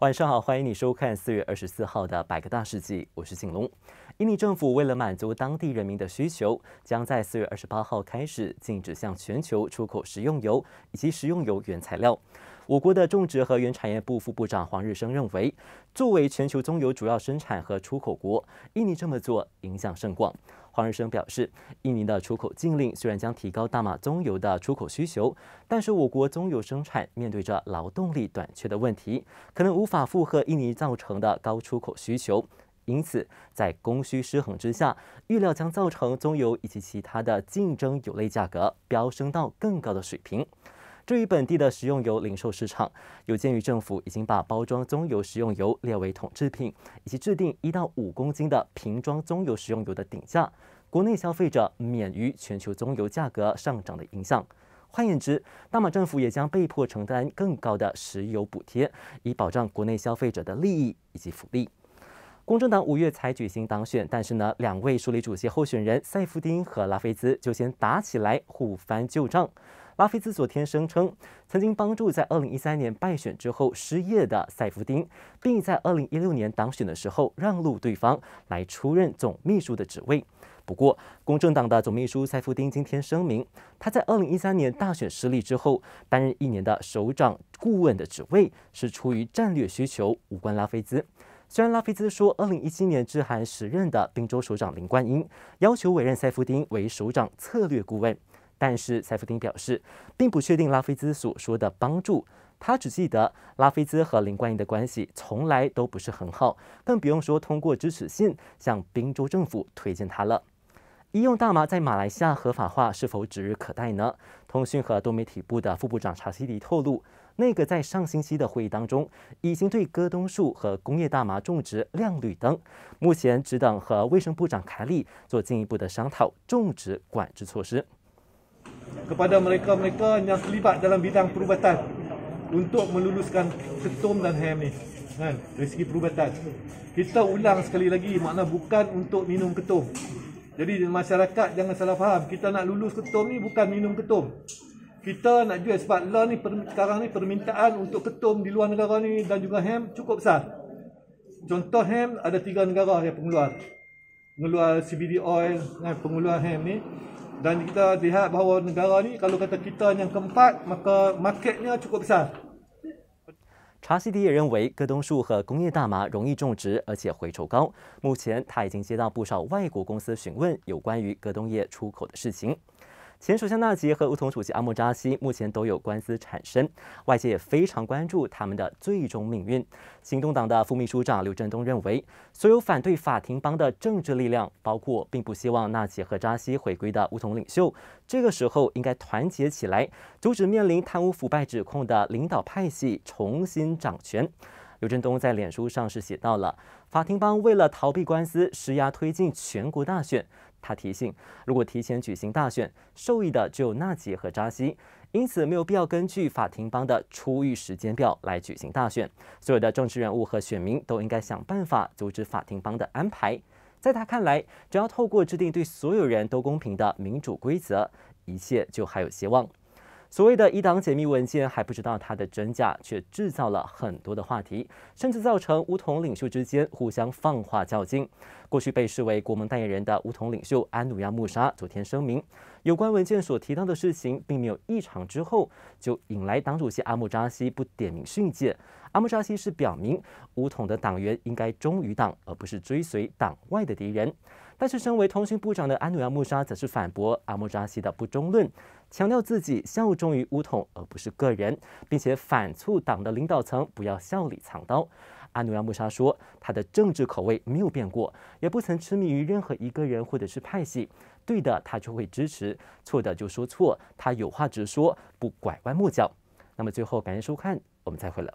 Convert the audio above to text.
晚上好，欢迎你收看四月二十四号的《百个大世界》，我是景龙。印尼政府为了满足当地人民的需求，将在四月二十八号开始禁止向全球出口食用油以及食用油原材料。我国的种植和原产业部副部长黄日升认为，作为全球棕油主要生产和出口国，印尼这么做影响甚广。黄日升表示，印尼的出口禁令虽然将提高大马棕油的出口需求，但是我国棕油生产面对着劳动力短缺的问题，可能无法负荷印尼造成的高出口需求。因此，在供需失衡之下，预料将造成棕油以及其他的竞争油类价格飙升到更高的水平。至于本地的食用油零售市场，有鉴于政府已经把包装棕油食用油列为统制品，以及制定一到五公斤的瓶装棕油食用油的顶价，国内消费者免于全球棕油价格上涨的影响。换言之，大马政府也将被迫承担更高的石油补贴，以保障国内消费者的利益以及福利。公正党五月才举行党选，但是呢，两位署理主席候选人赛夫丁和拉菲兹就先打起来，互翻旧账。拉菲兹昨天声称，曾经帮助在2013年败选之后失业的塞夫丁，并在2016年当选的时候让路对方来出任总秘书的职位。不过，公正党的总秘书塞夫丁今天声明，他在2013年大选失利之后担任一年的首长顾问的职位是出于战略需求，无关拉菲兹。虽然拉菲兹说，2017年致函时任的宾州首长林冠英，要求委任塞夫丁为首长策略顾问。但是塞夫丁表示，并不确定拉菲兹所说的帮助。他只记得拉菲兹和林冠英的关系从来都不是很好，更不用说通过支持信向宾州政府推荐他了。医用大麻在马来西亚合法化是否指日可待呢？通讯和多媒体部的副部长查希迪透露，内阁在上星期的会议当中已经对戈东树和工业大麻种植亮绿灯，目前只等和卫生部长凯利做进一步的商讨种植管制措施。kepada mereka-mereka yang terlibat dalam bidang perubatan untuk meluluskan ketum dan hem ni kan rezeki perubatan kita ulang sekali lagi makna bukan untuk minum ketum jadi masyarakat jangan salah faham kita nak lulus ketum ni bukan minum ketum kita nak jual sebab law ni sekarang ni permintaan untuk ketum di luar negara ni dan juga hem cukup besar contoh hem ada tiga negara yang pengeluar pengeluar CBD oil dan pengeluar hem ni 查西迪也认为，戈东树和工业大麻容易种植，而且回酬高。目前，他已经接到不少外国公司询问有关于戈东叶出口的事情。前首相纳吉和乌总主席阿莫扎西目前都有官司产生，外界也非常关注他们的最终命运。行动党的副秘书长刘振东认为，所有反对法庭帮的政治力量，包括并不希望纳吉和扎西回归的乌总统领袖，这个时候应该团结起来，阻止面临贪污腐败指控的领导派系重新掌权。刘振东在脸书上是写到了，法庭帮为了逃避官司施压推进全国大选。他提醒，如果提前举行大选，受益的只有纳吉和扎西，因此没有必要根据法庭邦的出狱时间表来举行大选。所有的政治人物和选民都应该想办法阻止法庭邦的安排。在他看来，只要透过制定对所有人都公平的民主规则，一切就还有希望。所谓的“一党解密文件”还不知道它的真假，却制造了很多的话题，甚至造成乌统领袖之间互相放话较劲。过去被视为国盟代言人的乌统领袖安努亚穆沙昨天声明，有关文件所提到的事情并没有异常，之后就引来党主席阿穆扎西不点名训诫。阿木扎西是表明，乌统的党员应该忠于党，而不是追随党外的敌人。但是，身为通讯部长的安努亚穆沙则是反驳阿穆扎西的不忠论，强调自己效忠于乌统而不是个人，并且反促党的领导层不要笑里藏刀。安努亚穆沙说，他的政治口味没有变过，也不曾痴迷于任何一个人或者是派系。对的，他就会支持；错的就说错。他有话直说，不拐弯抹角。那么，最后感谢收看，我们再会了。